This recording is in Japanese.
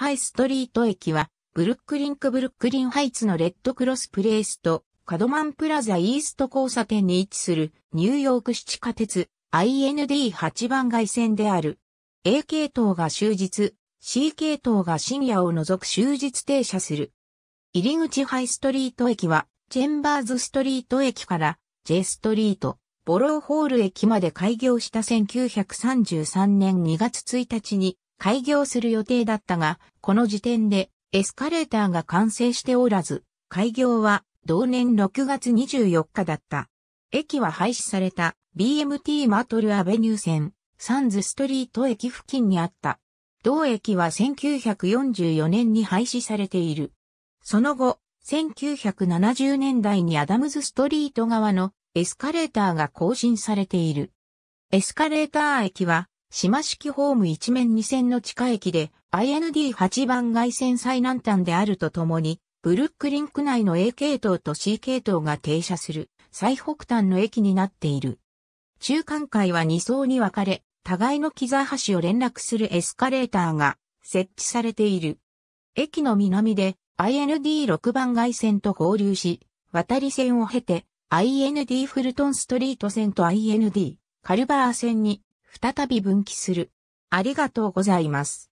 ハイストリート駅は、ブルックリンクブルックリンハイツのレッドクロスプレイスと、カドマンプラザイースト交差点に位置するニューヨーク市地下鉄 IND8 番街線である。A 系統が終日、C 系統が深夜を除く終日停車する。入り口ハイストリート駅は、チェンバーズストリート駅から J ストリート、ボローホール駅まで開業した1933年2月1日に開業する予定だったが、この時点でエスカレーターが完成しておらず、開業は同年6月24日だった。駅は廃止された BMT マトルアベニュー線サンズストリート駅付近にあった。同駅は1944年に廃止されている。その後、1970年代にアダムズストリート側のエスカレーターが更新されている。エスカレーター駅は島式ホーム一面二線の地下駅で IND8 番外線最南端であるとともに、ブルックリン区内の A 系統と C 系統が停車する最北端の駅になっている。中間階は2層に分かれ、互いの木座橋を連絡するエスカレーターが設置されている。駅の南で IND6 番外線と合流し、渡り線を経て IND フルトンストリート線と IND カルバー線に再び分岐する。ありがとうございます。